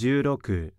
16